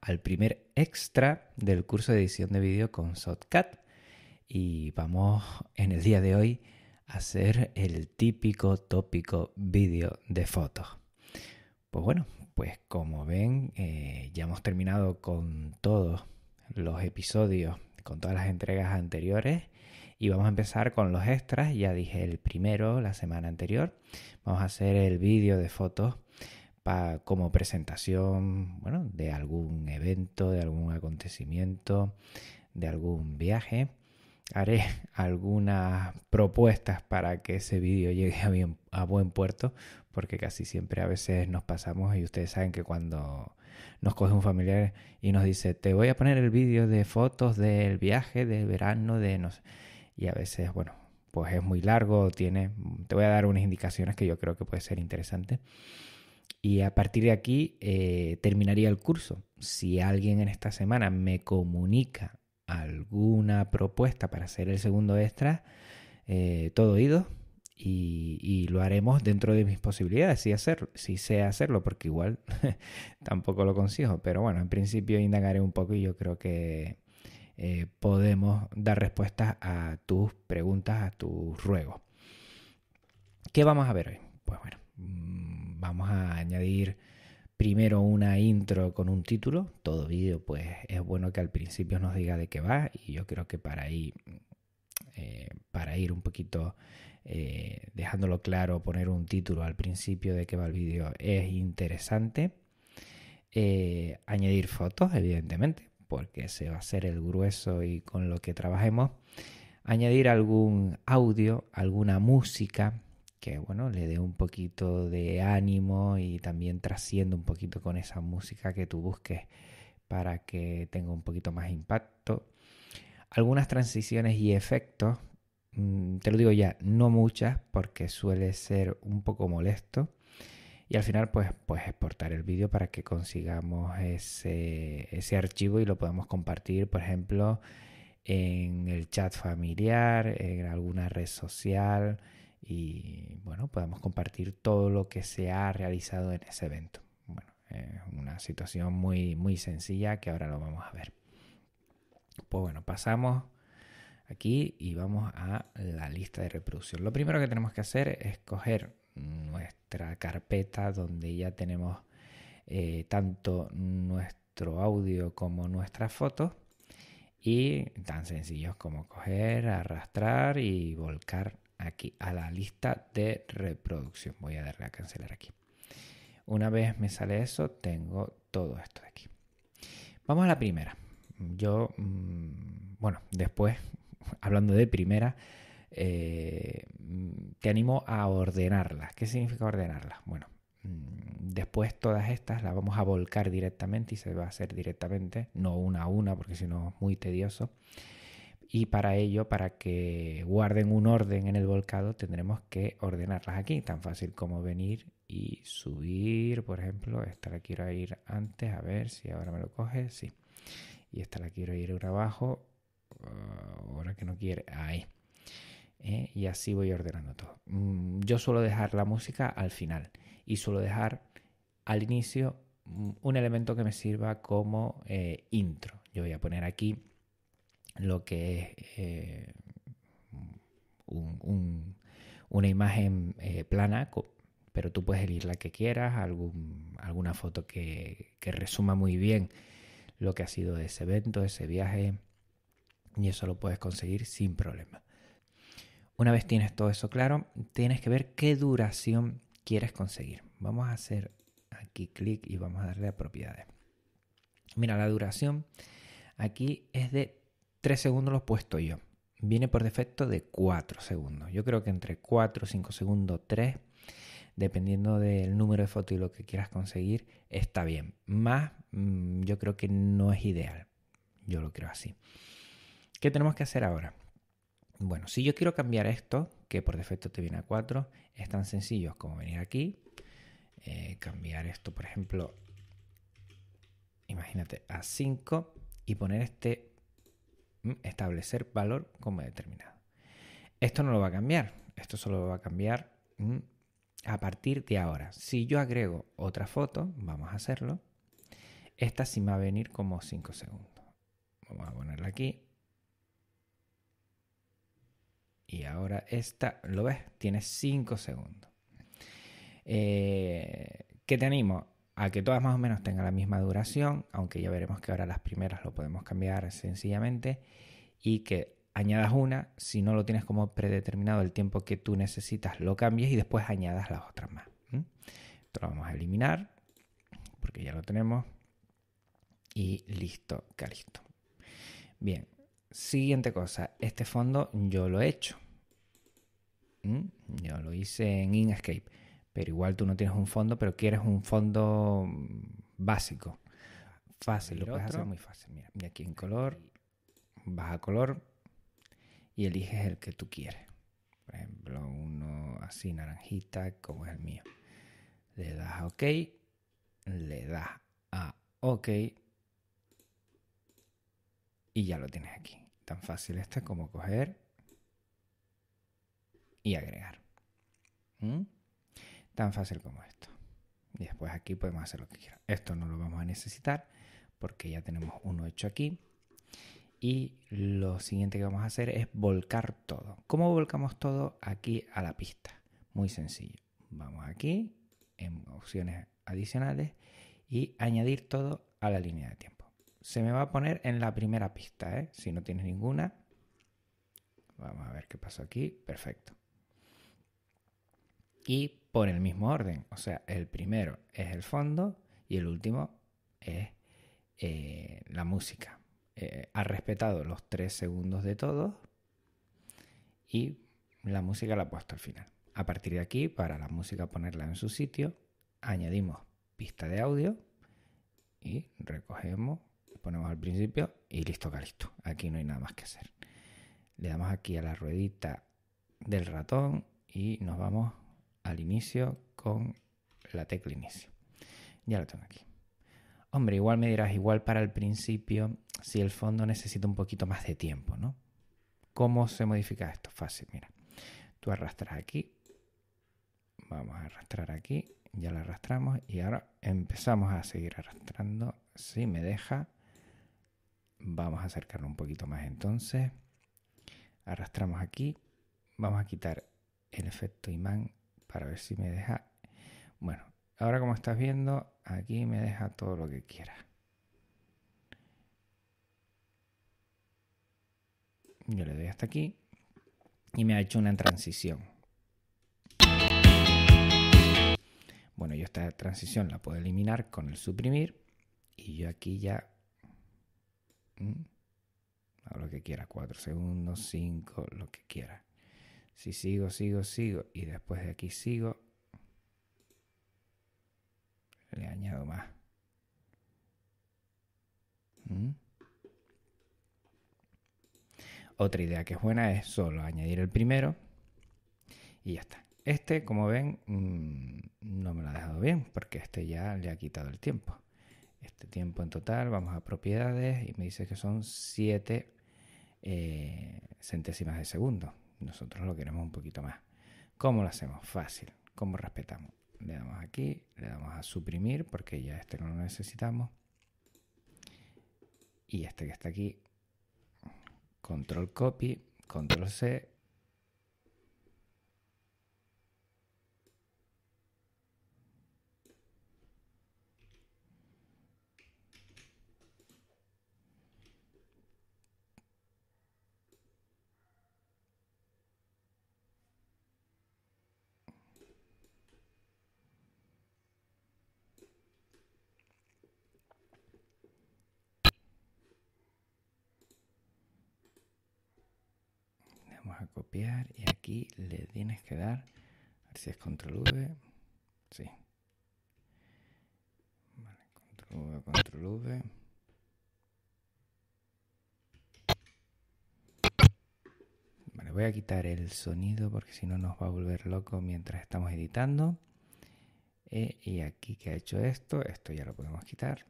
al primer extra del curso de edición de vídeo con Shotcut y vamos en el día de hoy a hacer el típico tópico vídeo de fotos. Pues bueno, pues como ven eh, ya hemos terminado con todos los episodios, con todas las entregas anteriores y vamos a empezar con los extras. Ya dije el primero la semana anterior. Vamos a hacer el vídeo de fotos como presentación bueno, de algún evento, de algún acontecimiento, de algún viaje. Haré algunas propuestas para que ese vídeo llegue a, buen puerto, porque casi siempre a veces nos pasamos y ustedes saben que cuando nos coge un familiar y nos dice, te voy a poner el vídeo de fotos del viaje, del verano, de no sé. Y a veces, bueno, pues es muy largo, tiene, te voy a dar unas indicaciones que yo creo que puede ser interesante. Y a partir de aquí eh, terminaría el curso. Si alguien en esta semana me comunica alguna propuesta para hacer el segundo extra, eh, todo oído y, lo haremos dentro de mis posibilidades, si, hacer si sé hacerlo, porque igual tampoco lo consigo. Pero bueno, en principio indagaré un poco y yo creo que eh, podemos dar respuestas a tus preguntas, a tus ruegos. ¿Qué vamos a ver hoy? Pues bueno mm, vamos a añadir primero una intro con un título. Todo vídeo, pues es bueno que al principio nos diga de qué va y yo creo que para ahí, eh, para ir un poquito eh, dejándolo claro, poner un título al principio de qué va el vídeo es interesante. Eh, añadir fotos, evidentemente, porque se va a ser el grueso y con lo que trabajemos. Añadir algún audio, alguna música que bueno, le dé un poquito de ánimo y también trasciende un poquito con esa música que tú busques para que tenga un poquito más impacto. Algunas transiciones y efectos, mm, te lo digo ya, no muchas porque suele ser un poco molesto. Y al final, pues, exportar el vídeo para que consigamos ese, ese, archivo y lo podamos compartir, por ejemplo, en el chat familiar, en alguna red social, y bueno, podemos compartir todo lo que se ha realizado en ese evento. Bueno, es una situación muy, muy sencilla que ahora lo vamos a ver. Pues bueno, pasamos aquí y vamos a la lista de reproducción. Lo primero que tenemos que hacer es coger nuestra carpeta donde ya tenemos eh, tanto nuestro audio como nuestras fotos y tan sencillos como coger, arrastrar y volcar aquí a la lista de reproducción. Voy a darle a cancelar aquí. Una vez me sale eso, tengo todo esto de aquí. Vamos a la primera. Yo, mm, bueno, después, hablando de primera, eh, te animo a ordenarla. ¿Qué significa ordenarla? Bueno, mm, después todas estas las vamos a volcar directamente y se va a hacer directamente, no una a una, porque si no es muy tedioso y para ello, para que guarden un orden en el volcado, tendremos que ordenarlas aquí, tan fácil como venir y subir, por ejemplo, esta la quiero ir antes, a ver si ahora me lo coge, sí. Y esta la quiero ir abajo, ahora que no quiere, ahí. Eh, y así voy ordenando todo. Mm, yo suelo dejar la música al final y suelo dejar al inicio mm, un elemento que me sirva como eh, intro. Yo voy a poner aquí lo que es eh, una imagen eh, plana, pero tú puedes elegir la que quieras, alguna foto que, que resuma muy bien lo que ha sido ese evento, ese viaje, y eso lo puedes conseguir sin problema. Una vez tienes todo eso claro, tienes que ver qué duración quieres conseguir. Vamos a hacer aquí clic y vamos a darle a propiedades. Mira, la duración aquí es de 3 segundos los he puesto yo. Viene por defecto de 4 segundos. Yo creo que entre 4, 5 segundos, 3, dependiendo del número de fotos y lo que quieras conseguir, está bien. Más, mm, yo creo que no es ideal. Yo lo creo así. ¿Qué tenemos que hacer ahora? Bueno, si yo quiero cambiar esto, que por defecto te viene a 4, es tan sencillo como venir aquí, eh, cambiar esto, por ejemplo, imagínate, a 5 y poner este Mm, establecer valor como determinado. Esto no lo va a cambiar, esto solo va a cambiar mm, a partir de ahora. Si yo agrego otra foto, vamos a hacerlo, esta sí me va a venir como 5 segundos. Vamos a ponerla aquí. Y ahora esta, ¿lo ves? Tiene 5 segundos. Eh, ¿Qué tenemos? a que todas más o menos tengan la misma duración, aunque ya veremos que ahora las primeras lo podemos cambiar sencillamente, y que añadas una, si no lo tienes como predeterminado el tiempo que tú necesitas, lo cambies y después añadas las otras más. Esto lo vamos a eliminar, porque ya lo tenemos, y listo, listo. Bien, siguiente cosa, este fondo yo lo he hecho. Yo lo hice en Inkscape pero igual tú no tienes un fondo, pero quieres un fondo mm, básico. Fácil, lo puedes hacer muy fácil. Mira, y aquí en color, vas a color y eliges el que tú quieres. Por ejemplo, uno así naranjita, como es el mío. Le das a OK, le das a OK y ya lo tienes aquí. Tan fácil está como coger y agregar. ¿Mm? Tan fácil como esto. Y después aquí podemos hacer lo que quiera Esto no lo vamos a necesitar porque ya tenemos uno hecho aquí. Y lo siguiente que vamos a hacer es volcar todo. ¿Cómo volcamos todo aquí a la pista? Muy sencillo. Vamos aquí en opciones adicionales y añadir todo a la línea de tiempo. Se me va a poner en la primera pista, ¿eh? si no tienes ninguna. Vamos a ver qué pasó aquí. Perfecto. Y por el mismo orden. O sea, el primero es el fondo y el último es eh, la música. Eh, ha respetado los tres segundos de todos y la música la ha puesto al final. A partir de aquí, para la música ponerla en su sitio, añadimos pista de audio y recogemos, ponemos al principio y listo, listo. Aquí no hay nada más que hacer. Le damos aquí a la ruedita del ratón y nos vamos al inicio con la tecla inicio. Ya lo tengo aquí. Hombre, igual me dirás, igual para el principio, si el fondo necesita un poquito más de tiempo, ¿no? ¿Cómo se modifica esto? Fácil, mira. Tú arrastras aquí. Vamos a arrastrar aquí. Ya lo arrastramos y ahora empezamos a seguir arrastrando. Si me deja, vamos a acercarlo un poquito más entonces. Arrastramos aquí. Vamos a quitar el efecto imán para ver si me deja. Bueno, ahora como estás viendo, aquí me deja todo lo que quiera. Yo le doy hasta aquí y me ha hecho una transición. Bueno, yo esta transición la puedo eliminar con el suprimir y yo aquí ya mm, hago lo que quiera, 4 segundos, 5, lo que quiera. Si sigo, sigo, sigo y después de aquí sigo, le añado más. ¿Mm? Otra idea que es buena es solo añadir el primero y ya está. Este, como ven, mm, no me lo ha dejado bien porque este ya le ha quitado el tiempo. Este tiempo en total, vamos a propiedades y me dice que son 7 eh, centésimas de segundo nosotros lo queremos un poquito más. ¿Cómo lo hacemos? Fácil. ¿Cómo respetamos? Le damos aquí, le damos a suprimir porque ya este no lo necesitamos. Y este que está aquí, control copy, control C, le tienes que dar. A si es control V. Sí. Vale, control V, control V. Vale, voy a quitar el sonido porque si no nos va a volver loco mientras estamos editando. Eh, y aquí que ha hecho esto, esto ya lo podemos quitar.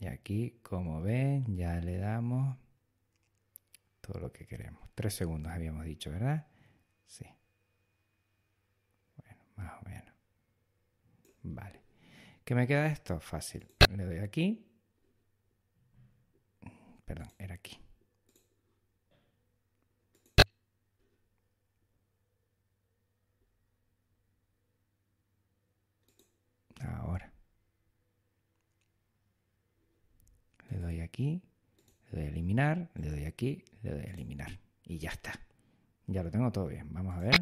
Y aquí, como ven, ya le damos todo lo que queremos. Tres segundos habíamos dicho, ¿verdad? Sí. Bueno, más o menos. Vale. ¿Qué me queda esto? Fácil. Le doy aquí aquí, le doy a eliminar, le doy aquí, le doy a eliminar. Y ya está. Ya lo tengo todo bien. Vamos a ver.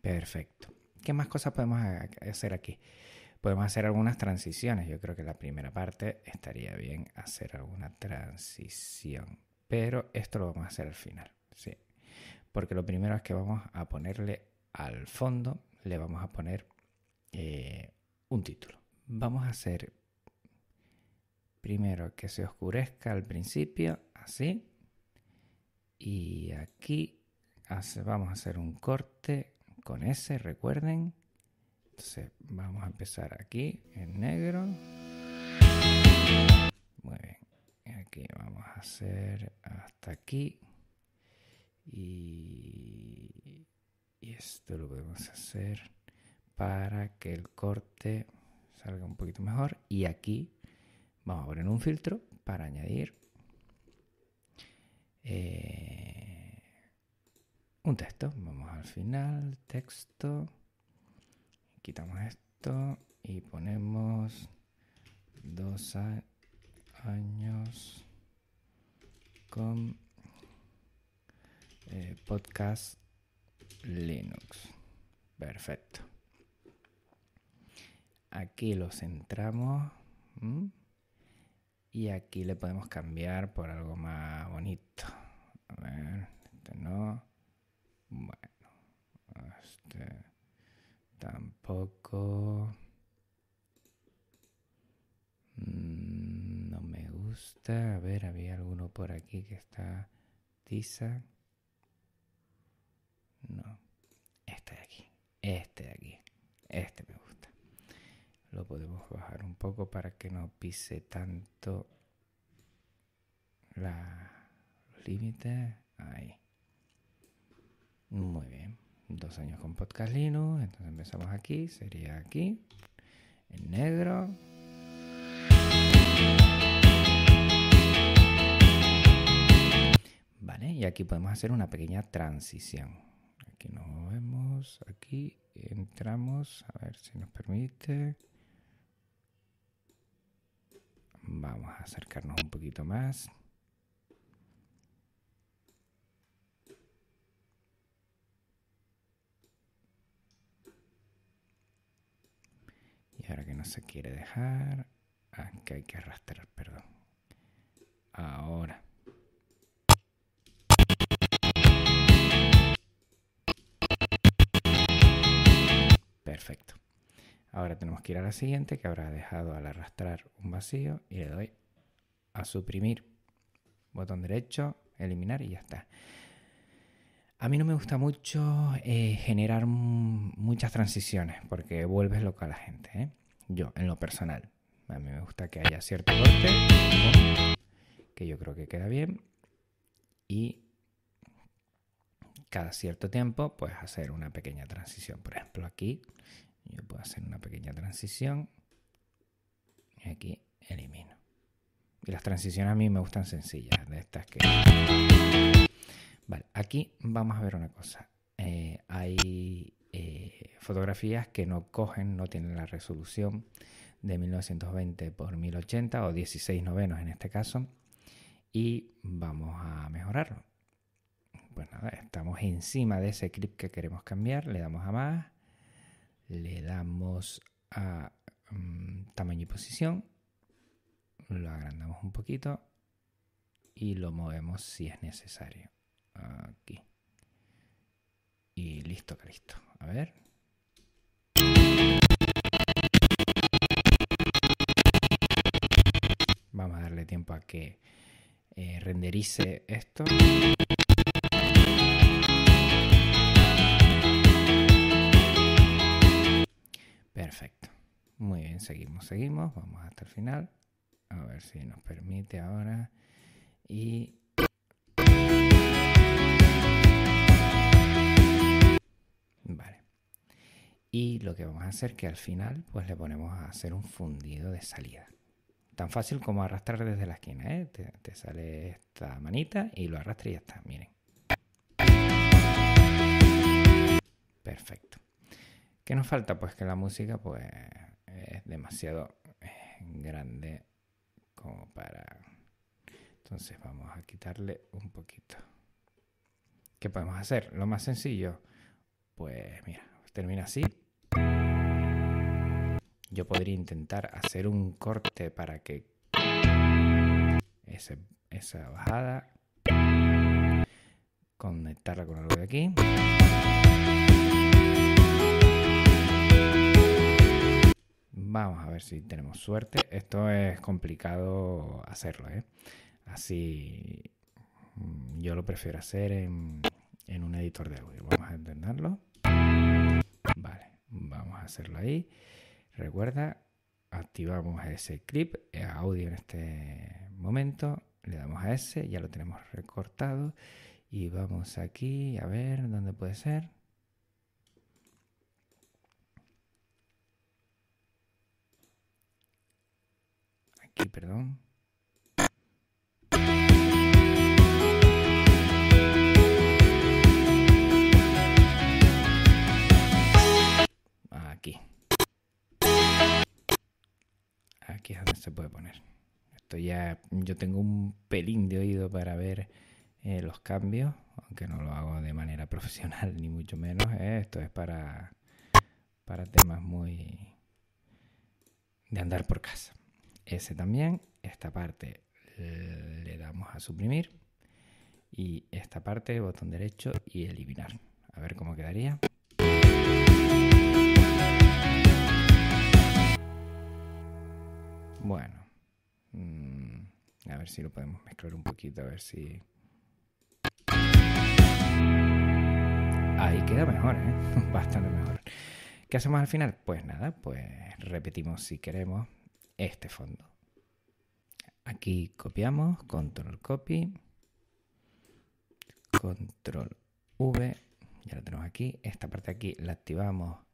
Perfecto. ¿Qué más cosas podemos hacer aquí? podemos hacer algunas transiciones. Yo creo que la primera parte estaría bien hacer alguna transición. Pero esto lo vamos a hacer al final. Porque lo primero es que vamos a ponerle al fondo, le vamos a poner eh, un título. Vamos a hacer primero que se oscurezca al principio, así. Y aquí vamos a hacer un corte con ese, recuerden entonces vamos a empezar aquí en negro. Muy bien. Aquí vamos a hacer hasta aquí. Y, esto lo podemos hacer para que el corte salga un poquito mejor. Y aquí vamos a poner un filtro para añadir eh, un texto. Vamos al final, texto quitamos esto y ponemos dos años con eh, podcast Linux. Perfecto. Aquí lo centramos y aquí le podemos cambiar por algo más bonito. A ver, este no. Bueno, este Tampoco. Mm, no me gusta. A ver, había alguno por aquí que está tiza. No. Este de aquí. Este de aquí. Este me gusta. Lo podemos bajar un poco para que no pise tanto la, límite Ahí. Muy bien dos años con Podcast Linux, entonces empezamos aquí, sería aquí, en negro. Vale, y aquí podemos hacer una pequeña transición. Aquí nos movemos, aquí entramos, a ver si nos permite. Vamos a acercarnos un poquito más. ahora que no se quiere dejar, ah, que hay que arrastrar, perdón. Ahora. Perfecto. Ahora tenemos que ir a la siguiente que habrá dejado al arrastrar un vacío y le doy a suprimir. Botón derecho, eliminar y ya está. A mí no me gusta mucho eh, generar muchas transiciones porque vuelves loca a la gente. ¿eh? Yo, en lo personal. A mí me gusta que haya cierto corte, que yo creo que queda bien. Y cada cierto tiempo, puedes hacer una pequeña transición. Por ejemplo, aquí yo puedo hacer una pequeña transición. Y aquí elimino. Y las transiciones a mí me gustan sencillas, de estas que aquí vamos a ver una cosa. Eh, hay eh, fotografías que no cogen, no tienen la resolución de 1920 x 1080 o 16 novenos en este caso. Y vamos a mejorarlo. Pues estamos encima de ese clip que queremos cambiar. Le damos a más. Le damos a mm, tamaño y posición. Lo agrandamos un poquito. Y lo movemos si es necesario. Aquí. Y listo, listo A ver. Vamos a darle tiempo a que eh, renderice esto. Perfecto. Muy bien, seguimos, seguimos. Vamos hasta el final. A ver si nos permite ahora. Y y lo que vamos a hacer es que al final pues le ponemos a hacer un fundido de salida. Tan fácil como arrastrar desde la esquina, ¿eh? te, sale esta manita y lo arrastra y ya está, miren. Perfecto. ¿Qué nos falta? Pues que la música pues es demasiado eh, grande como para... Entonces vamos a quitarle un poquito. ¿Qué podemos hacer? Lo más sencillo, pues mira, termina así. Yo podría intentar hacer un corte para que esa bajada conectarla con algo de aquí. Vamos a ver si tenemos suerte. Esto es complicado hacerlo, ¿eh? Así mm, yo lo prefiero hacer en, en un editor de audio. Vamos a entenderlo. Vale, vamos a hacerlo ahí. Recuerda, activamos ese clip, eh, audio en este momento, le damos a ese, ya lo tenemos recortado y vamos aquí a ver dónde puede ser. Aquí, perdón. se puede poner. Esto ya, yo tengo un pelín de oído para ver eh, los cambios, aunque no lo hago de manera profesional, ni mucho menos. Eh, esto es para, para temas muy de andar por casa. Ese también, esta parte le damos a suprimir y esta parte, botón derecho y eliminar. A ver cómo quedaría. Bueno. Mm, a ver si lo podemos mezclar un poquito, a ver si... Ahí queda mejor, ¿eh? Bastante mejor. ¿Qué hacemos al final? Pues nada, pues repetimos si queremos este fondo. Aquí copiamos, control copy, control V, ya lo tenemos aquí. Esta parte de aquí la activamos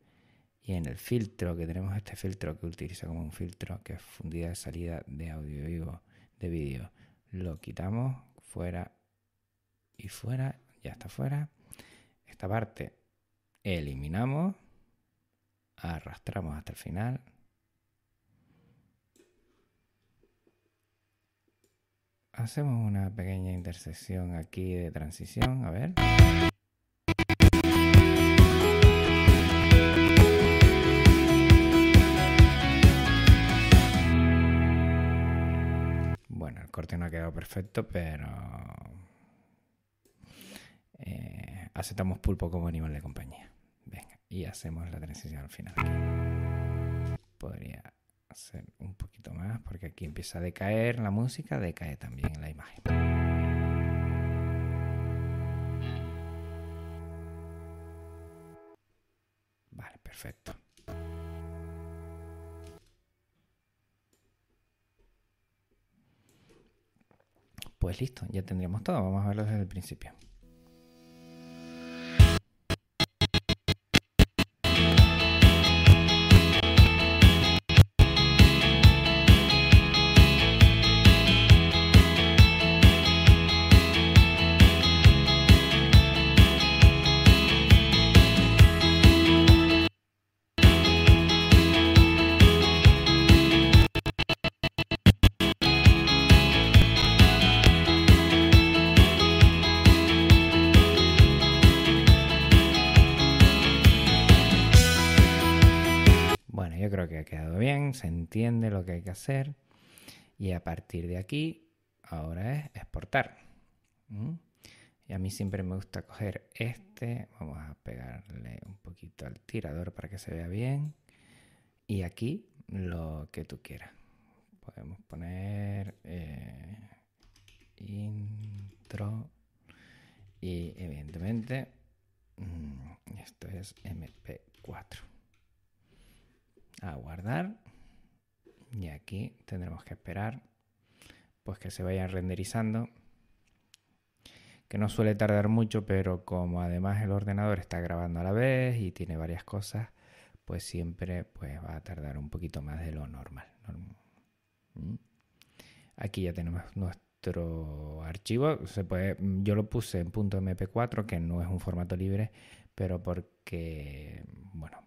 y en el filtro que tenemos este filtro que utiliza como un filtro que es fundida de salida de audio vivo de vídeo lo quitamos fuera y fuera ya está fuera esta parte eliminamos arrastramos hasta el final hacemos una pequeña intersección aquí de transición a ver no ha quedado perfecto, pero eh, aceptamos pulpo como animal de compañía. Venga, y hacemos la transición al final. Podría hacer un poquito más porque aquí empieza a decaer la música, decae también la imagen. Vale, perfecto. pues listo, ya tendríamos todo. Vamos a verlo desde el principio. se entiende lo que hay que hacer y a partir de aquí ahora es exportar. Y a mí siempre me gusta coger este, vamos a pegarle un poquito al tirador para que se vea bien y aquí lo que tú quieras. Podemos poner eh, intro y evidentemente mm, esto es MP4. A guardar y aquí tendremos que esperar pues que se vayan renderizando que no suele tardar mucho pero como además el ordenador está grabando a la vez y tiene varias cosas pues siempre pues va a tardar un poquito más de lo normal ¿Mm? aquí ya tenemos nuestro archivo se puede yo lo puse en mp4 que no es un formato libre pero porque bueno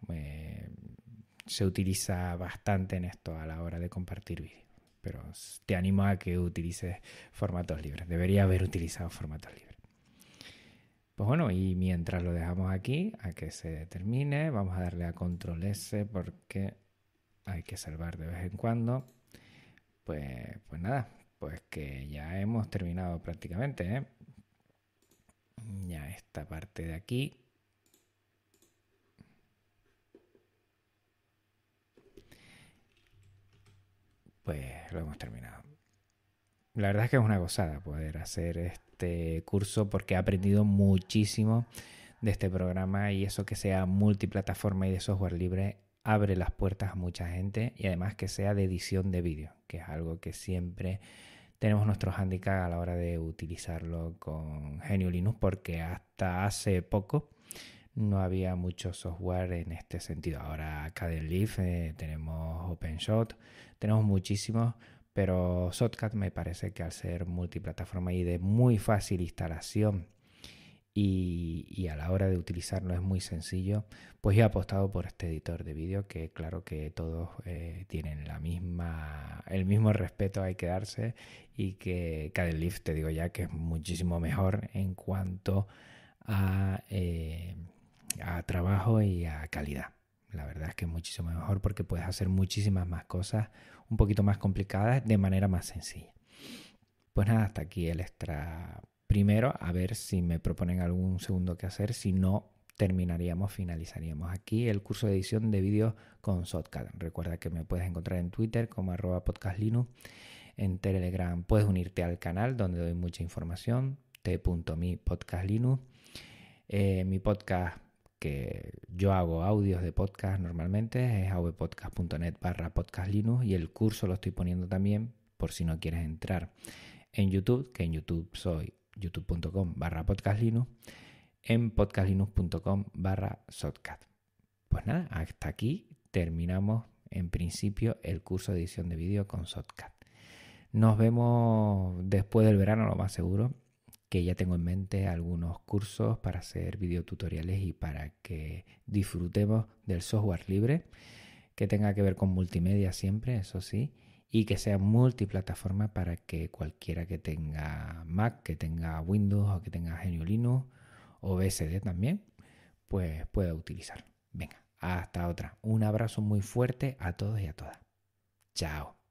se utiliza bastante en esto a la hora de compartir vídeos, Pero te animo a que utilices formatos libres. Debería haber utilizado formatos libres. Pues bueno, y mientras lo dejamos aquí, a que se termine, vamos a darle a control S porque hay que salvar de vez en cuando. Pues, pues nada, pues que ya hemos terminado prácticamente. ¿eh? Ya esta parte de aquí pues lo hemos terminado. La verdad es que es una gozada poder hacer este curso porque he aprendido muchísimo de este programa y eso que sea multiplataforma y de software libre abre las puertas a mucha gente y además que sea de edición de vídeo, que es algo que siempre tenemos nuestro handicap a la hora de utilizarlo con Genio Linux porque hasta hace poco no había mucho software en este sentido. Ahora Cadellif Leaf, eh, tenemos OpenShot, tenemos muchísimos, pero Shotcut me parece que al ser multiplataforma y de muy fácil instalación y, a la hora de utilizarlo es muy sencillo, pues he apostado por este editor de vídeo que claro que todos eh, tienen la misma, el mismo respeto hay que darse y que cada te digo ya que es muchísimo mejor en cuanto a... Eh, a trabajo y a calidad. La verdad es que es muchísimo mejor porque puedes hacer muchísimas más cosas un poquito más complicadas de manera más sencilla. Pues nada, hasta aquí el extra primero, a ver si me proponen algún segundo que hacer, si no terminaríamos, finalizaríamos aquí el curso de edición de vídeos con Shotcut. Recuerda que me puedes encontrar en Twitter como arroba podcastlinux, en Telegram puedes unirte al canal donde doy mucha información, t.mi mi podcast eh, que yo hago audios de podcast normalmente, es avpodcast.net barra podcastlinux y el curso lo estoy poniendo también por si no quieres entrar en YouTube, que en YouTube soy youtube.com barra podcastlinux, en podcastlinux.com barra sotcat. Pues nada, hasta aquí terminamos en principio el curso de edición de vídeo con Sotcat. Nos vemos después del verano, lo más seguro, que ya tengo en mente algunos cursos para hacer videotutoriales y para que disfrutemos del software libre, que tenga que ver con multimedia siempre, eso sí, y que sea multiplataforma para que cualquiera que tenga Mac, que tenga Windows o que tenga Genio Linux o BSD también, pues pueda utilizar. Venga, hasta otra. Un abrazo muy fuerte a todos y a todas. Chao.